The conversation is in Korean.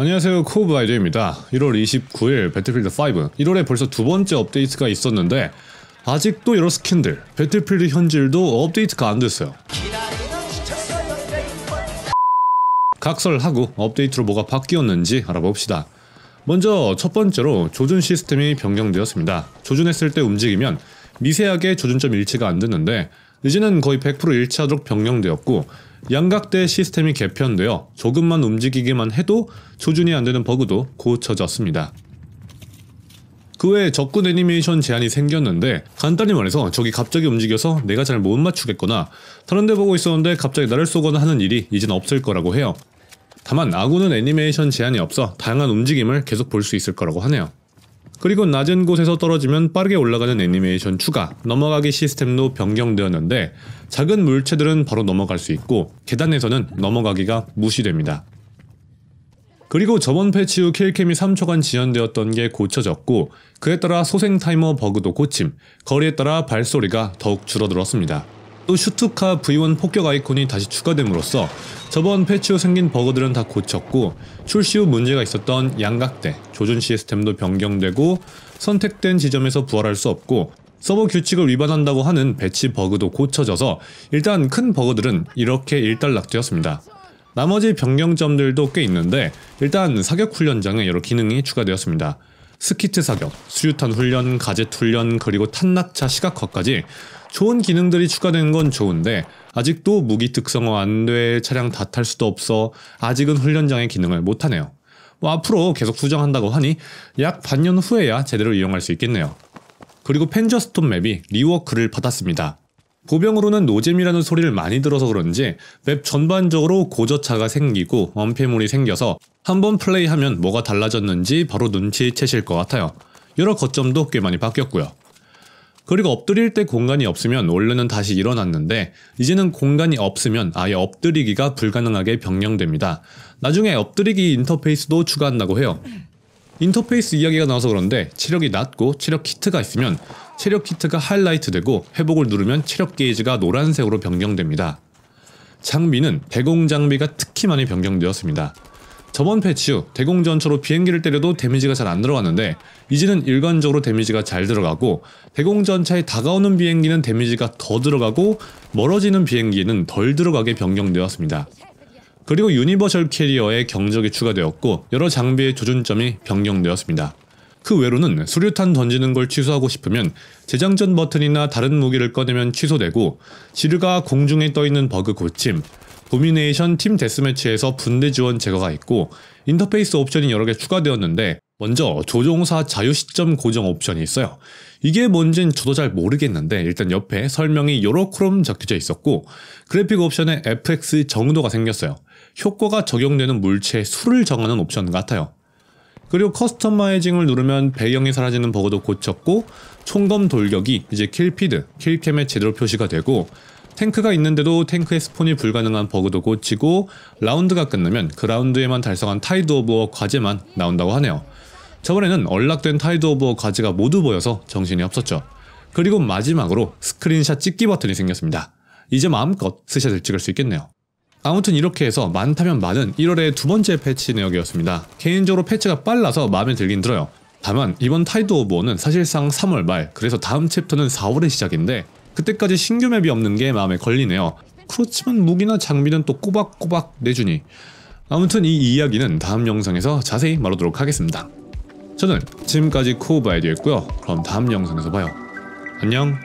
안녕하세요 코브 아이드입니다 1월 29일 배틀필드 5 1월에 벌써 두 번째 업데이트가 있었는데 아직도 여러 스킨들 배틀필드 현질도 업데이트가 안 됐어요 각설하고 업데이트로 뭐가 바뀌었는지 알아봅시다 먼저 첫 번째로 조준 시스템이 변경되었습니다 조준했을 때 움직이면 미세하게 조준점 일치가 안됐는데 의지는 거의 100% 1차적 변경되었고 양각대 시스템이 개편되어 조금만 움직이기만 해도 조준이 안되는 버그도 고쳐졌습니다. 그 외에 적군 애니메이션 제한이 생겼는데 간단히 말해서 적이 갑자기 움직여서 내가 잘 못 맞추겠거나 다른데 보고 있었는데 갑자기 나를 쏘거나 하는 일이 이젠 없을 거라고 해요. 다만 아군은 애니메이션 제한이 없어 다양한 움직임을 계속 볼 수 있을 거라고 하네요. 그리고 낮은 곳에서 떨어지면 빠르게 올라가는 애니메이션 추가, 넘어가기 시스템도 변경되었는데 작은 물체들은 바로 넘어갈 수 있고 계단에서는 넘어가기가 무시됩니다. 그리고 저번 패치 후 킬캠이 3초간 지연되었던 게 고쳐졌고 그에 따라 소생 타이머 버그도 고침, 거리에 따라 발소리가 더욱 줄어들었습니다. 또 슈투카 V1 폭격 아이콘이 다시 추가됨으로써 저번 패치 후 생긴 버그들은 다 고쳤고 출시 후 문제가 있었던 양각대, 조준 시스템도 변경되고 선택된 지점에서 부활할 수 없고 서버 규칙을 위반한다고 하는 배치 버그도 고쳐져서 일단 큰 버그들은 이렇게 일단락되었습니다. 나머지 변경점들도 꽤 있는데 일단 사격 훈련장에 여러 기능이 추가되었습니다. 스키트 사격, 수류탄 훈련, 가젯 훈련, 그리고 탄낙차 시각화까지 좋은 기능들이 추가되는건 좋은데 아직도 무기 특성화 안 돼, 차량 다 탈 수도 없어 아직은 훈련장의 기능을 못하네요. 뭐 앞으로 계속 수정한다고 하니 약 반년 후에야 제대로 이용할 수 있겠네요. 그리고 펜저스톤 맵이 리워크를 받았습니다. 보병으로는 노잼이라는 소리를 많이 들어서 그런지 맵 전반적으로 고저차가 생기고 엄폐물이 생겨서 한번 플레이하면 뭐가 달라졌는지 바로 눈치채실 것 같아요. 여러 거점도 꽤 많이 바뀌었고요. 그리고 엎드릴 때 공간이 없으면 원래는 다시 일어났는데 이제는 공간이 없으면 아예 엎드리기가 불가능하게 변경됩니다. 나중에 엎드리기 인터페이스도 추가한다고 해요. 인터페이스 이야기가 나와서 그런데 체력이 낮고 체력 키트가 있으면 체력 키트가 하이라이트 되고 회복을 누르면 체력 게이지가 노란색으로 변경됩니다. 장비는 대공 장비가 특히 많이 변경되었습니다. 저번 패치 후 대공 전처로 비행기를 때려도 데미지가 잘 안 들어갔는데 이제는 일관적으로 데미지가 잘 들어가고 대공 전차에 다가오는 비행기는 데미지가 더 들어가고 멀어지는 비행기는 덜 들어가게 변경되었습니다. 그리고 유니버셜 캐리어에 경적이 추가되었고 여러 장비의 조준점이 변경되었습니다. 그 외로는 수류탄 던지는 걸 취소하고 싶으면 재장전 버튼이나 다른 무기를 꺼내면 취소되고 지르가 공중에 떠있는 버그 고침, 도미네이션 팀 데스매치에서 분대 지원 제거가 있고 인터페이스 옵션이 여러 개 추가되었는데 먼저 조종사 자유 시점 고정 옵션이 있어요. 이게 뭔진 저도 잘 모르겠는데 일단 옆에 설명이 요렇크롬 적혀져 있었고 그래픽 옵션에 FX 정도가 생겼어요. 효과가 적용되는 물체의 수를 정하는 옵션 같아요. 그리고 커스터마이징을 누르면 배경이 사라지는 버그도 고쳤고 총검 돌격이 이제 킬피드, 킬캠에 제대로 표시가 되고 탱크가 있는데도 탱크의 스폰이 불가능한 버그도 고치고 라운드가 끝나면 그 라운드에만 달성한 타이드 오브 워 과제만 나온다고 하네요. 저번에는 언락된 타이드 오브 워 과제가 모두 보여서 정신이 없었죠. 그리고 마지막으로 스크린샷 찍기 버튼이 생겼습니다. 이제 마음껏 스샷을 찍을 수 있겠네요. 아무튼 이렇게 해서 많다면 많은 1월의 두 번째 패치 내역이었습니다. 개인적으로 패치가 빨라서 마음에 들긴 들어요. 다만 이번 타이드 오브 워는 사실상 3월 말 그래서 다음 챕터는 4월의 시작인데 그때까지 신규 맵이 없는 게 마음에 걸리네요. 그렇지만 무기나 장비는 또 꼬박꼬박 내주니 아무튼 이 이야기는 다음 영상에서 자세히 말하도록 하겠습니다. 저는 지금까지 코우바이드였고요. 그럼 다음 영상에서 봐요. 안녕